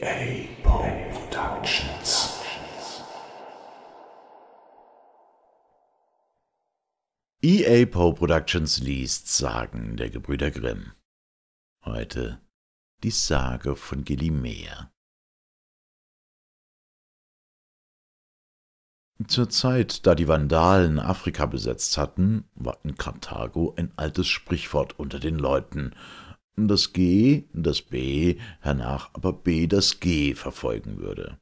GA Productions. EA Poe Productions liest Sagen der Gebrüder Grimm. Heute die Sage von Gelimer. Zur Zeit, da die Vandalen Afrika besetzt hatten, war in Karthago ein altes Sprichwort unter den Leuten, das G, das B, hernach aber B das G verfolgen würde.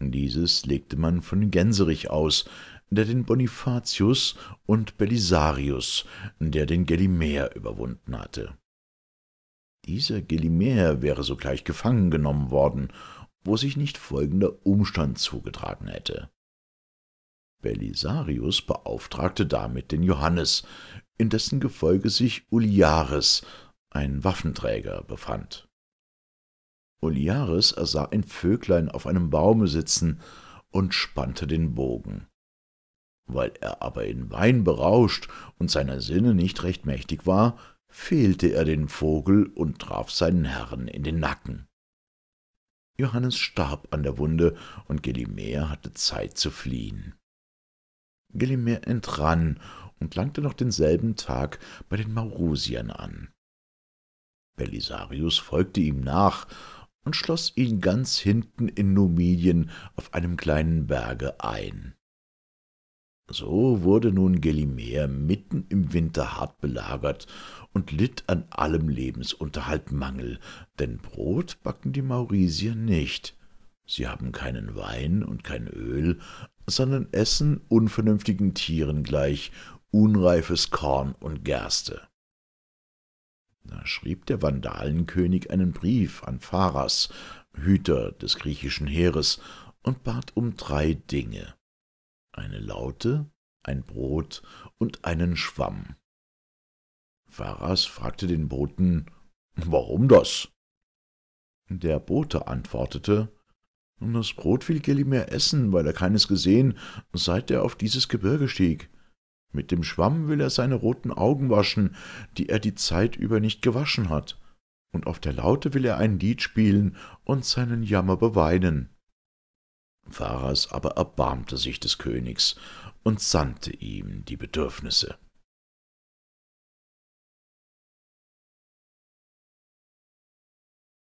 Dieses legte man von Gänserich aus, der den Bonifatius und Belisarius, der den Gelimer überwunden hatte. Dieser Gelimer wäre sogleich gefangen genommen worden, wo sich nicht folgender Umstand zugetragen hätte. Belisarius beauftragte damit den Johannes, in dessen Gefolge sich Uliares, ein Waffenträger befand. Oliares ersah ein Vöglein auf einem Baume sitzen und spannte den Bogen. Weil er aber in Wein berauscht und seiner Sinne nicht recht mächtig war, fehlte er den Vogel und traf seinen Herrn in den Nacken. Johannes starb an der Wunde, und Gelimer hatte Zeit zu fliehen. Gelimer entrann und langte noch denselben Tag bei den Maurusiern an. Belisarius folgte ihm nach und schloss ihn ganz hinten in Numidien auf einem kleinen Berge ein. So wurde nun Gelimer mitten im Winter hart belagert und litt an allem Lebensunterhalt Mangel, denn Brot backen die Maurisier nicht. Sie haben keinen Wein und kein Öl, sondern essen unvernünftigen Tieren gleich unreifes Korn und Gerste. Da schrieb der Vandalenkönig einen Brief an Pharas, Hüter des griechischen Heeres, und bat um drei Dinge: eine Laute, ein Brot und einen Schwamm. Pharas fragte den Boten, warum das? Der Bote antwortete, das Brot will Gelimer essen, weil er keines gesehen, seit er auf dieses Gebirge stieg. Mit dem Schwamm will er seine roten Augen waschen, die er die Zeit über nicht gewaschen hat, und auf der Laute will er ein Lied spielen und seinen Jammer beweinen. Pharas aber erbarmte sich des Königs und sandte ihm die Bedürfnisse.